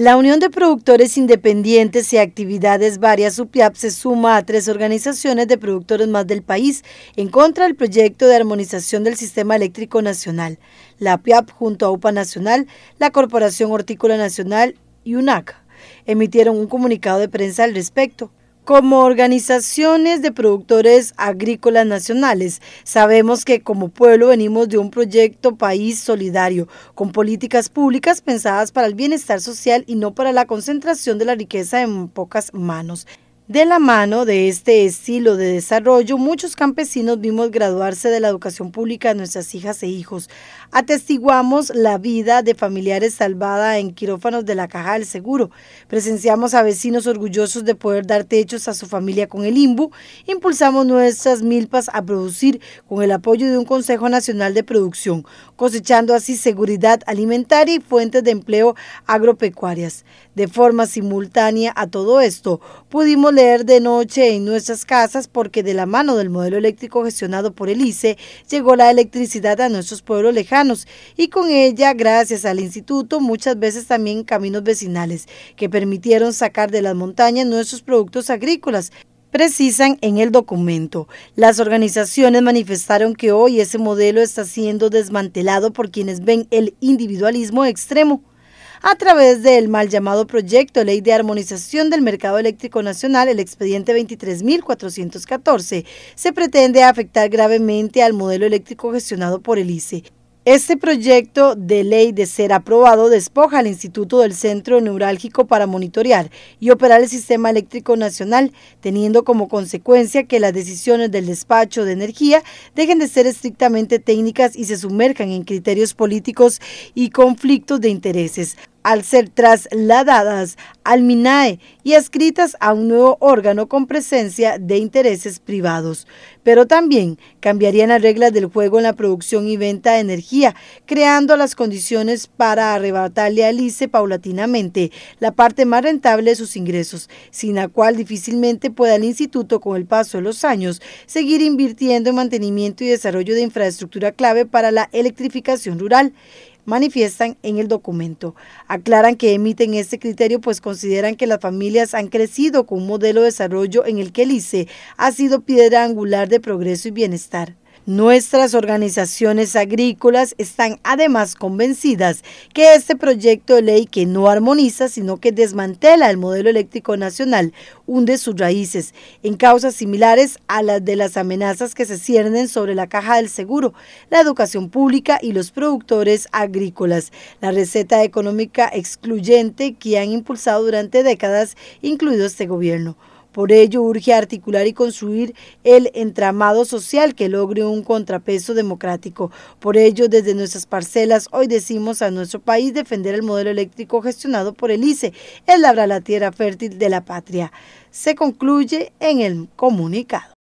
La Unión de Productores Independientes y Actividades Varias UPIAP se suma a tres organizaciones de productores más del país en contra del proyecto de armonización del sistema eléctrico nacional. La UPIAP junto a UPA Nacional, la Corporación Hortícola Nacional y UNAC emitieron un comunicado de prensa al respecto. Como organizaciones de productores agrícolas nacionales, sabemos que como pueblo venimos de un proyecto país solidario, con políticas públicas pensadas para el bienestar social y no para la concentración de la riqueza en pocas manos. De la mano de este estilo de desarrollo, muchos campesinos vimos graduarse de la educación pública a nuestras hijas e hijos. Atestiguamos la vida de familiares salvada en quirófanos de la Caja del Seguro. Presenciamos a vecinos orgullosos de poder dar techos a su familia con el IMBU. Impulsamos nuestras milpas a producir con el apoyo de un Consejo Nacional de Producción, cosechando así seguridad alimentaria y fuentes de empleo agropecuarias. De forma simultánea a todo esto, pudimos de noche en nuestras casas porque de la mano del modelo eléctrico gestionado por el ICE llegó la electricidad a nuestros pueblos lejanos y con ella, gracias al instituto, muchas veces también caminos vecinales que permitieron sacar de las montañas nuestros productos agrícolas, precisan en el documento. Las organizaciones manifestaron que hoy ese modelo está siendo desmantelado por quienes ven el individualismo extremo a través del mal llamado Proyecto Ley de Armonización del Mercado Eléctrico Nacional, el expediente 23.414, se pretende afectar gravemente al modelo eléctrico gestionado por el ICE. Este proyecto de ley de ser aprobado despoja al Instituto del Centro Neurálgico para monitorear y operar el sistema eléctrico nacional, teniendo como consecuencia que las decisiones del despacho de energía dejen de ser estrictamente técnicas y se sumerjan en criterios políticos y conflictos de intereses al ser trasladadas al MINAE y adscritas a un nuevo órgano con presencia de intereses privados. Pero también cambiarían las reglas del juego en la producción y venta de energía, creando las condiciones para arrebatarle a ICE paulatinamente la parte más rentable de sus ingresos, sin la cual difícilmente pueda el instituto, con el paso de los años, seguir invirtiendo en mantenimiento y desarrollo de infraestructura clave para la electrificación rural manifiestan en el documento. Aclaran que emiten este criterio pues consideran que las familias han crecido con un modelo de desarrollo en el que el ICE ha sido piedra angular de progreso y bienestar. Nuestras organizaciones agrícolas están además convencidas que este proyecto de ley que no armoniza, sino que desmantela el modelo eléctrico nacional, hunde sus raíces en causas similares a las de las amenazas que se ciernen sobre la caja del seguro, la educación pública y los productores agrícolas. La receta económica excluyente que han impulsado durante décadas, incluido este gobierno. Por ello, urge articular y construir el entramado social que logre un contrapeso democrático. Por ello, desde nuestras parcelas, hoy decimos a nuestro país defender el modelo eléctrico gestionado por el ICE. el labra la tierra fértil de la patria. Se concluye en el comunicado.